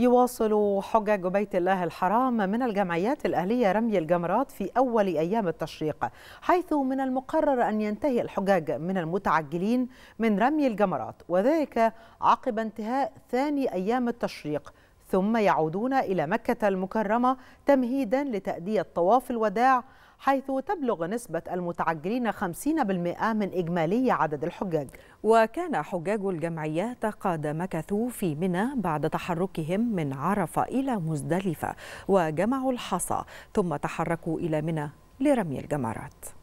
يواصل حجج بيت الله الحرام من الجمعيات الأهلية رمي الجمرات في أول أيام التشريق حيث من المقرر أن ينتهي الحجاج من المتعجلين من رمي الجمرات وذلك عقب انتهاء ثاني أيام التشريق ثم يعودون إلى مكة المكرمة تمهيدا لتأدية طواف الوداع حيث تبلغ نسبة المتعجلين 50% من إجمالي عدد الحجاج وكان حجاج الجمعيات قد مكثوا في منى بعد تحركهم من عرفة إلى مزدلفة وجمعوا الحصى ثم تحركوا إلى منى لرمي الجمرات